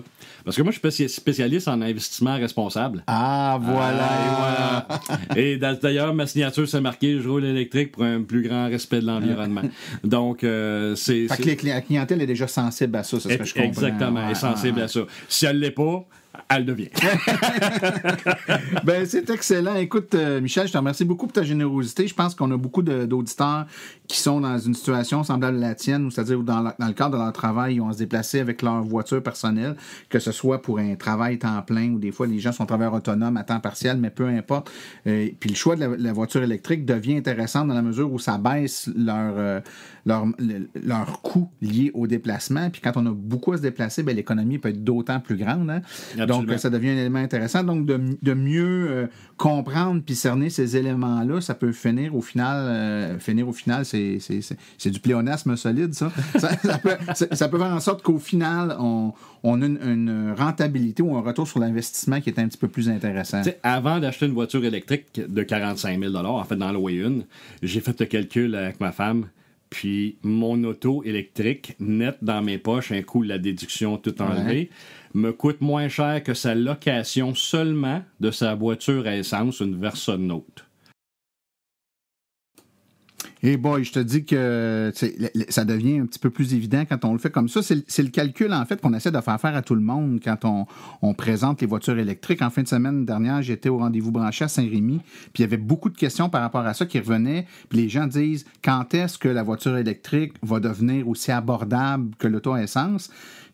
Parce que moi, je suis spécialiste en investissement responsable. Ah, voilà! Ah, et d'ailleurs, ma signature, s'est marquée je roule électrique pour un plus grand respect de l'environnement. Donc, euh, c'est. la clientèle est déjà sensible à ça, c'est ce que je comprends. Exactement, est sensible à ça. Si elle l'est pas, elle devient. ben, c'est excellent. Écoute, euh, Michel, je te remercie beaucoup pour ta générosité. Je pense qu'on a beaucoup d'auditeurs qui sont dans une situation semblable à la tienne, c'est-à-dire dans, dans le cadre de leur travail, ils vont se déplacer avec leur voiture personnelle, que ce soit pour un travail temps plein ou des fois les gens sont travailleurs autonomes à temps partiel, mais peu importe. Euh, puis le choix de la, voiture électrique devient intéressant dans la mesure où ça baisse leur. Euh, leur, leur coût lié au déplacement. Puis quand on a beaucoup à se déplacer, ben, l'économie peut être d'autant plus grande. Hein. Donc, euh, ça devient un élément intéressant. Donc, de, mieux euh, comprendre puis cerner ces éléments-là, ça peut finir au final, euh, finir au final, c'est du pléonasme solide, ça. ça, peut, faire en sorte qu'au final, on, on a une, rentabilité ou un retour sur l'investissement qui est un petit peu plus intéressant. avant d'acheter une voiture électrique de 45 000 en fait, dans le 1 j'ai fait le calcul avec ma femme puis mon auto électrique, net dans mes poches, un coup la déduction tout enlevé, me coûte moins cher que sa location seulement de sa voiture à essence, une version Note. Eh boy, je te dis que ça devient un petit peu plus évident quand on le fait comme ça. C'est le calcul, en fait, qu'on essaie de faire faire à tout le monde quand on, présente les voitures électriques. En fin de semaine dernière, j'étais au rendez-vous branché à Saint-Rémy, puis il y avait beaucoup de questions par rapport à ça qui revenaient. Puis les gens disent quand est-ce que la voiture électrique va devenir aussi abordable que l'auto essence?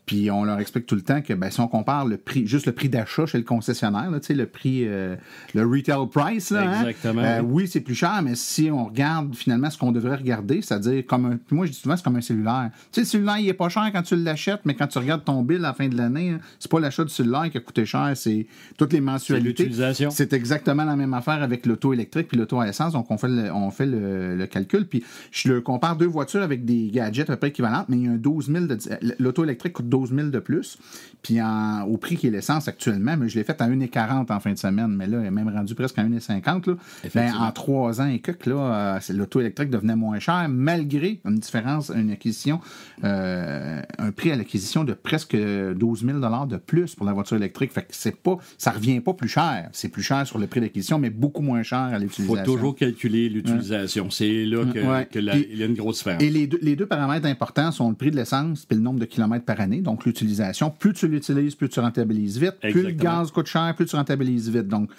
Puis on leur explique tout le temps que ben, si on compare le prix, juste le prix d'achat chez le concessionnaire, là, le prix, euh, le retail price, hein, Exactement, euh, oui, c'est plus cher, mais si on regarde finalement ce qu'on devrait regarder, c'est-à-dire comme un, moi je dis souvent c'est comme un cellulaire. Tu sais, le cellulaire il est pas cher quand tu l'achètes, mais quand tu regardes ton bill à la fin de l'année, hein, c'est pas l'achat du cellulaire qui a coûté cher, c'est toutes les mensualités. C'est exactement la même affaire avec l'auto électrique puis l'auto à essence, donc on fait le, on fait le, calcul, puis je le compare deux voitures avec des gadgets à peu près équivalents, mais il y a un 12 000 de l'auto électrique 12 000 de plus. Puis au prix qui est l'essence actuellement, mais je l'ai fait à 1,40 en fin de semaine, mais là, elle est même rendu presque à 1,50. Ben, mais en trois ans et quelques, là, euh, l'auto électrique devenait moins cher, malgré une différence, une acquisition, euh, un prix à l'acquisition de presque 12 000 de plus pour la voiture électrique. Fait que c'est pas, ça revient pas plus cher. C'est plus cher sur le prix d'acquisition, mais beaucoup moins cher à l'utilisation. Il faut toujours calculer l'utilisation. C'est là qu'il que y a une grosse différence. Et les deux paramètres importants sont le prix de l'essence et le nombre de kilomètres par année donc l'utilisation. Plus tu l'utilises, plus tu rentabilises vite. Plus le gaz coûte cher, plus tu rentabilises vite. Donc,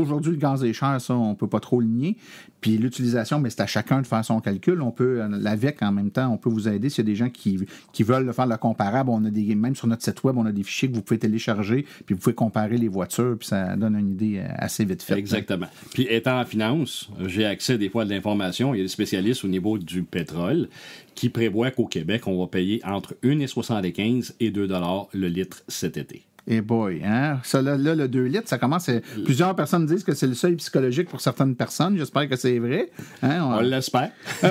Aujourd'hui, le gaz est cher, ça, on ne peut pas trop le nier. Puis l'utilisation, ben, c'est à chacun de faire son calcul. On peut, euh, avec, en même temps, on peut vous aider. S'il y a des gens qui, qui veulent faire le comparable, on a des, même sur notre site web, on a des fichiers que vous pouvez télécharger, puis vous pouvez comparer les voitures, puis ça donne une idée euh, assez vite faite. Hein. Exactement. Puis étant en finance, j'ai accès des fois à de l'information. Il y a des spécialistes au niveau du pétrole qui prévoient qu'au Québec, on va payer entre 1,75 et 2 le litre cet été. Et boy, hein? là, le 2 litres, ça commence. Plusieurs personnes disent que c'est le seuil psychologique pour certaines personnes. J'espère que c'est vrai. Hein? On, l'espère. Ah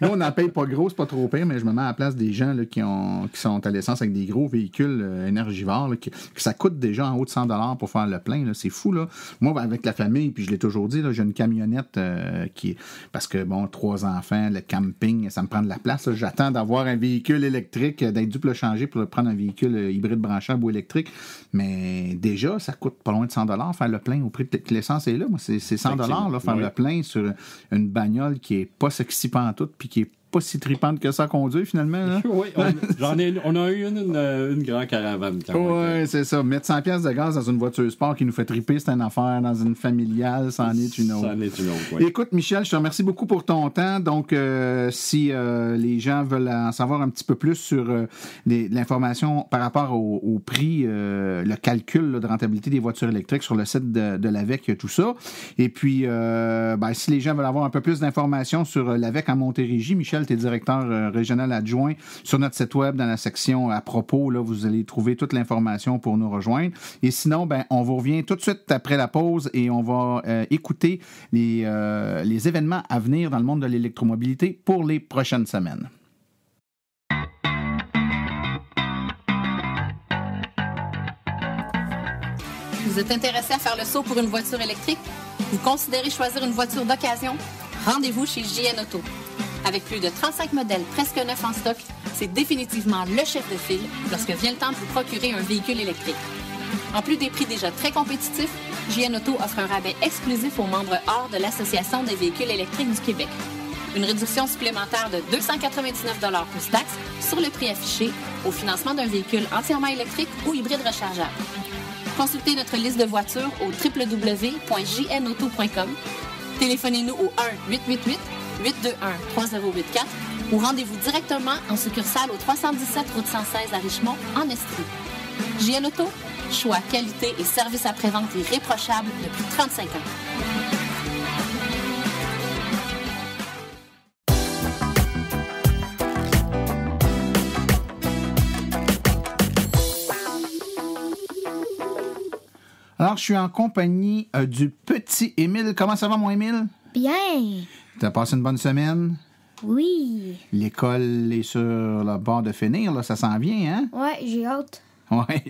Nous, on n'en paye pas gros, c'est pas trop pire, mais je me mets à la place des gens qui, ont... qui sont à l'essence avec des gros véhicules euh, énergivores, que ça coûte déjà en haut de 100 pour faire le plein. C'est fou. Là. Moi, avec la famille, puis je l'ai toujours dit, j'ai une camionnette euh, qui. Parce que, bon, trois enfants, le camping, ça me prend de la place. J'attends d'avoir un véhicule électrique, d'être duple changer pour prendre un véhicule euh, hybride branchable ou électrique. Mais déjà, ça coûte pas loin de 100 faire le plein au prix de l'essence est là. C'est 100 faire le plein sur une bagnole qui est pas sexy tout puis qui est pas si tripante que ça à conduire, finalement. Hein? Oui, on, ai, a eu une, euh, grande caravane. Oui, c'est ça. Mettre 100 pièces de gaz dans une voiture sport qui nous fait triper, c'est une affaire. Dans une familiale, c'en est une autre. est une autre, Écoute, Michel, je te remercie beaucoup pour ton temps. Donc, euh, si euh, les gens veulent en savoir un petit peu plus sur l'information par rapport au, prix, le calcul de rentabilité des voitures électriques sur le site de, l'AVEC, tout ça. Et puis, ben, si les gens veulent avoir un peu plus d'informations sur l'AVEC à Montérégie, Michel, Michel, directeur euh, régional adjoint. Sur notre site web, dans la section à propos, là, vous allez trouver toute l'information pour nous rejoindre. Et sinon, ben, on vous revient tout de suite après la pause et on va euh, écouter les, euh, les événements à venir dans le monde de l'électromobilité pour les prochaines semaines. Vous êtes intéressé à faire le saut pour une voiture électrique? Vous considérez choisir une voiture d'occasion? Rendez-vous chez JN Auto. Avec plus de 35 modèles presque neufs en stock, c'est définitivement le chef de file lorsque vient le temps de vous procurer un véhicule électrique. En plus des prix déjà très compétitifs, JN Auto offre un rabais exclusif aux membres hors de l'Association des véhicules électriques du Québec. Une réduction supplémentaire de 299 plus taxe sur le prix affiché au financement d'un véhicule entièrement électrique ou hybride rechargeable. Consultez notre liste de voitures au www.jnauto.com. Téléphonez-nous au 1 888 821-3084 ou rendez-vous directement en succursale au 317 route 116 à Richmond, en Estrie. JL Auto, choix, qualité et service après-vente irréprochable depuis 35 ans. Alors, je suis en compagnie euh, du petit Émile. Comment ça va, mon Émile? Bien. T'as passé une bonne semaine? Oui. L'école est sur le bord de finir, là, ça s'en vient, hein? Oui, j'ai hâte. Ouais,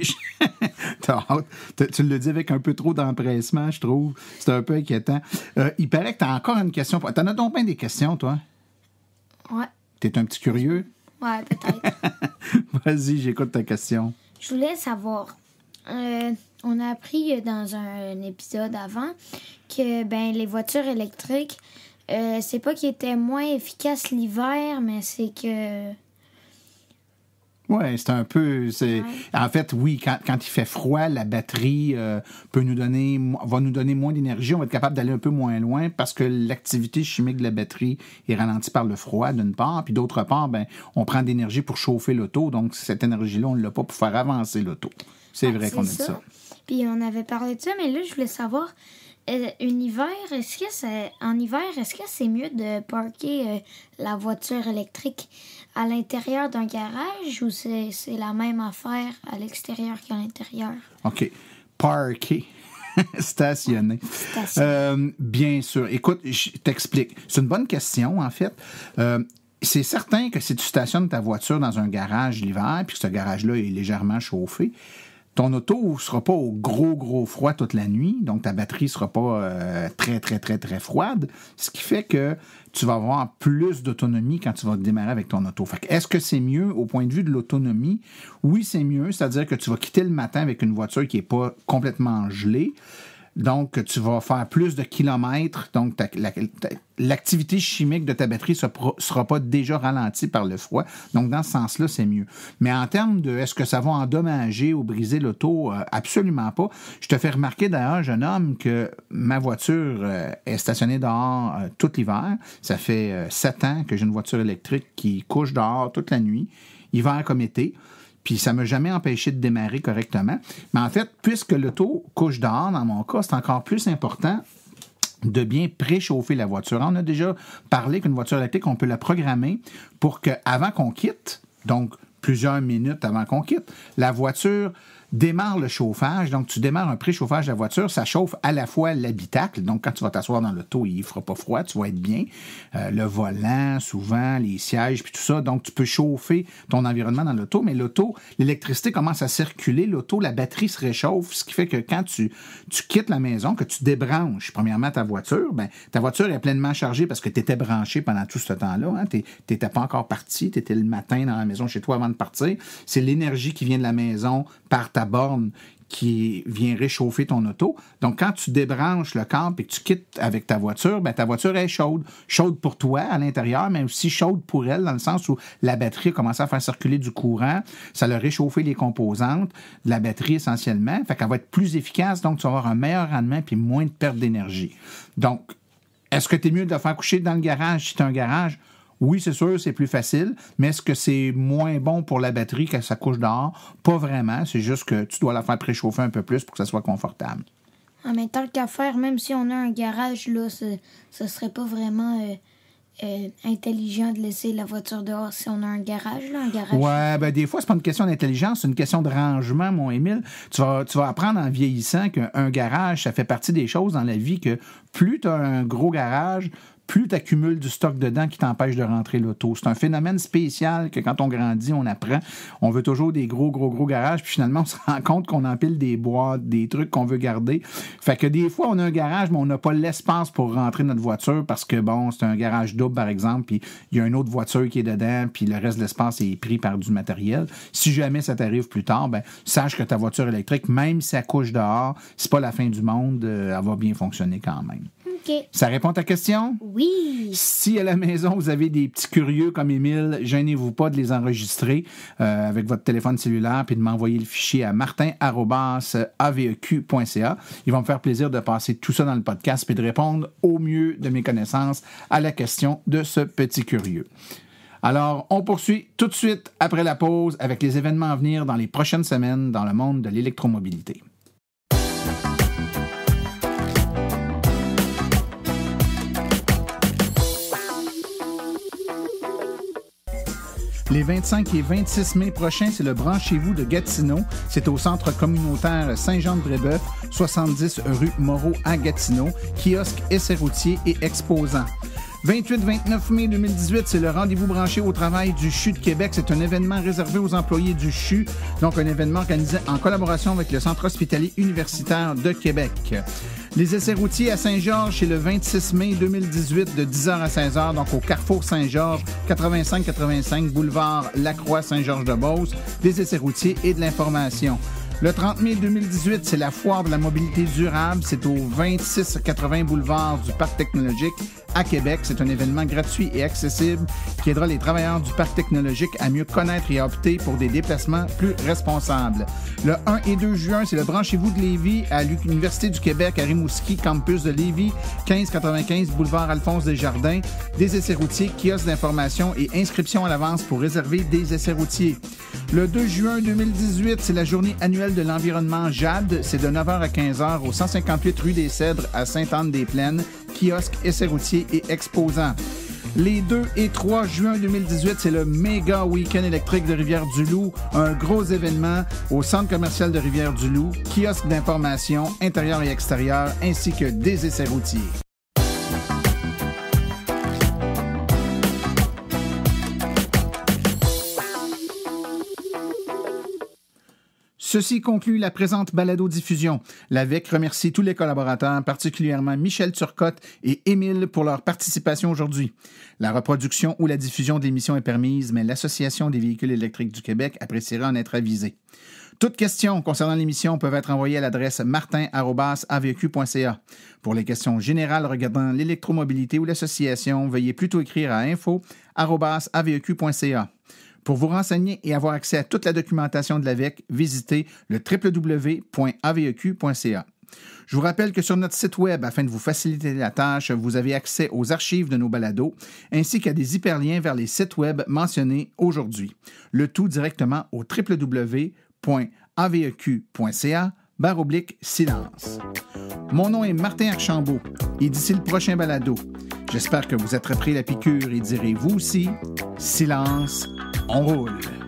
t'as hâte. Tu le dis avec un peu trop d'empressement, je trouve. C'est un peu inquiétant. Euh, il paraît que t'as encore une question. T'en as donc bien des questions, toi? Ouais. T'es un petit curieux? Ouais, peut-être. Vas-y, j'écoute ta question. Je voulais savoir. Euh, on a appris dans un épisode avant que ben les voitures électriques euh, c'est pas qu'il était moins efficace l'hiver, mais c'est que. Oui, c'est un peu. C'est... En fait, oui, quand, quand, il fait froid, la batterie euh, peut nous donner, va nous donner moins d'énergie. On va être capable d'aller un peu moins loin parce que l'activité chimique de la batterie est ralentie par le froid, d'une part. Puis d'autre part, ben, on prend d'énergie pour chauffer l'auto. Donc, cette énergie-là, on ne l'a pas pour faire avancer l'auto. C'est ah, vrai qu'on a dit ça. Puis on avait parlé de ça, mais là, je voulais savoir euh, hiver, est-ce que c'est en hiver, est-ce que c'est mieux de parquer euh, la voiture électrique à l'intérieur d'un garage ou c'est, la même affaire à l'extérieur qu'à l'intérieur? OK. Parquer. Stationner. Stationner. Euh, bien sûr. Écoute, je t'explique. C'est une bonne question, en fait. c'est certain que si tu stationnes ta voiture dans un garage l'hiver, puis que ce garage-là est légèrement chauffé, ton auto ne sera pas au gros, gros froid toute la nuit, donc ta batterie ne sera pas euh, très, très, très, très froide, ce qui fait que tu vas avoir plus d'autonomie quand tu vas démarrer avec ton auto. Est-ce que c'est mieux au point de vue de l'autonomie? Oui, c'est mieux, c'est-à-dire que tu vas quitter le matin avec une voiture qui n'est pas complètement gelée, donc, tu vas faire plus de kilomètres. Donc, l'activité chimique de ta batterie ne sera pas déjà ralentie par le froid. Donc, dans ce sens-là, c'est mieux. Mais en termes de est-ce que ça va endommager ou briser l'auto, euh, absolument pas. Je te fais remarquer d'ailleurs, jeune homme, que ma voiture euh, est stationnée dehors euh, tout l'hiver. Ça fait sept ans que j'ai une voiture électrique qui couche dehors toute la nuit, hiver comme été puis ça ne m'a jamais empêché de démarrer correctement. Mais en fait, puisque le taux couche dehors, dans mon cas, c'est encore plus important de bien préchauffer la voiture. On a déjà parlé qu'une voiture électrique, on peut la programmer pour que, avant qu'on quitte, donc plusieurs minutes avant qu'on quitte, la voiture démarre le chauffage, donc tu démarres un préchauffage de la voiture, ça chauffe à la fois l'habitacle, donc quand tu vas t'asseoir dans l'auto, il ne fera pas froid, tu vas être bien, euh, le volant, souvent, les sièges, puis tout ça, donc tu peux chauffer ton environnement dans l'auto, mais l'auto, l'électricité commence à circuler, l'auto, la batterie se réchauffe, ce qui fait que quand tu, quittes la maison, que tu débranches, premièrement, ta voiture, ben, ta voiture est pleinement chargée parce que tu étais branché pendant tout ce temps-là, hein, tu n'étais pas encore parti, tu étais le matin dans la maison chez toi avant de partir, c'est l'énergie qui vient de la maison par ta borne qui vient réchauffer ton auto. Donc, quand tu débranches le camp et que tu quittes avec ta voiture, bien, ta voiture est chaude. Chaude pour toi à l'intérieur, mais aussi chaude pour elle, dans le sens où la batterie a commencé à faire circuler du courant. Ça a réchauffé les composantes de la batterie essentiellement. Fait qu'elle va être plus efficace, donc tu vas avoir un meilleur rendement et moins de perte d'énergie. Donc, est-ce que tu es mieux de la faire coucher dans le garage si tu as un garage? Oui, c'est sûr, c'est plus facile, mais est-ce que c'est moins bon pour la batterie ça couche dehors? Pas vraiment, c'est juste que tu dois la faire préchauffer un peu plus pour que ça soit confortable. En même temps qu'à faire, même si on a un garage, là, ce, serait pas vraiment euh, euh, intelligent de laisser la voiture dehors si on a un garage, là, un ben des fois, c'est pas une question d'intelligence, c'est une question de rangement, mon Émile. Tu vas, tu vas apprendre en vieillissant qu'un garage, ça fait partie des choses dans la vie que plus tu as un gros garage, plus tu accumules du stock dedans qui t'empêche de rentrer l'auto. C'est un phénomène spécial que quand on grandit, on apprend. On veut toujours des gros, gros, gros garages, puis finalement, on se rend compte qu'on empile des boîtes, des trucs qu'on veut garder. Fait que des fois, on a un garage, mais on n'a pas l'espace pour rentrer notre voiture parce que, bon, c'est un garage double, par exemple, puis il y a une autre voiture qui est dedans, puis le reste de l'espace est pris par du matériel. Si jamais ça t'arrive plus tard, ben, sache que ta voiture électrique, même si elle couche dehors, c'est pas la fin du monde, euh, elle va bien fonctionner quand même. OK. Ça répond à ta question? Oui. Si à la maison, vous avez des petits curieux comme Émile, gênez-vous pas de les enregistrer euh, avec votre téléphone cellulaire puis de m'envoyer le fichier à martin.aveq.ca. E Ils vont me faire plaisir de passer tout ça dans le podcast puis de répondre au mieux de mes connaissances à la question de ce petit curieux. Alors, on poursuit tout de suite après la pause avec les événements à venir dans les prochaines semaines dans le monde de l'électromobilité. Les 25 et 26 mai prochains, c'est le Branchez-vous de Gatineau. C'est au centre communautaire Saint-Jean-de-Brébeuf, 70 rue Moreau à Gatineau, kiosque essai routiers et exposant. 28-29 mai 2018, c'est le rendez-vous branché au travail du CHU de Québec. C'est un événement réservé aux employés du CHU, donc un événement organisé en collaboration avec le Centre hospitalier universitaire de Québec. Les essais routiers à Saint-Georges, c'est le 26 mai 2018 de 10h à 16h, donc au Carrefour Saint-Georges, 85-85, boulevard Lacroix-Saint-Georges-de-Beauce, des essais routiers et de l'information. Le 30 mai 2018, c'est la foire de la mobilité durable. C'est au 26-80 boulevard du Parc technologique à Québec. C'est un événement gratuit et accessible qui aidera les travailleurs du parc technologique à mieux connaître et à opter pour des déplacements plus responsables. Le 1 et 2 juin, c'est le Branchez-vous de Lévis à l'Université du Québec à Rimouski, campus de Lévis, 1595 boulevard Alphonse Desjardins. Des essais routiers, kiosques d'information et inscriptions à l'avance pour réserver des essais routiers. Le 2 juin 2018, c'est la journée annuelle de l'environnement JAD. C'est de 9h à 15h au 158 rue des Cèdres à Sainte-Anne-des-Plaines kiosques, essais routiers et exposants. Les 2 et 3 juin 2018, c'est le méga week-end électrique de Rivière-du-Loup, un gros événement au centre commercial de Rivière-du-Loup, kiosque d'information intérieur et extérieur, ainsi que des essais routiers. Ceci conclut la présente balado-diffusion. L'AVEC remercie tous les collaborateurs, particulièrement Michel Turcotte et Émile pour leur participation aujourd'hui. La reproduction ou la diffusion d'émissions est permise, mais l'Association des véhicules électriques du Québec appréciera en être avisée. Toutes questions concernant l'émission peuvent être envoyées à l'adresse martin-aveq.ca. E pour les questions générales regardant l'électromobilité ou l'association, veuillez plutôt écrire à info-aveq.ca. Pour vous renseigner et avoir accès à toute la documentation de l'AVEC, visitez le www.aveq.ca. E Je vous rappelle que sur notre site Web, afin de vous faciliter la tâche, vous avez accès aux archives de nos balados ainsi qu'à des hyperliens vers les sites Web mentionnés aujourd'hui. Le tout directement au www.aveq.ca barre oblique silence. Mon nom est Martin Archambault et d'ici le prochain balado, j'espère que vous attraperez la piqûre et direz vous aussi, silence, on roule.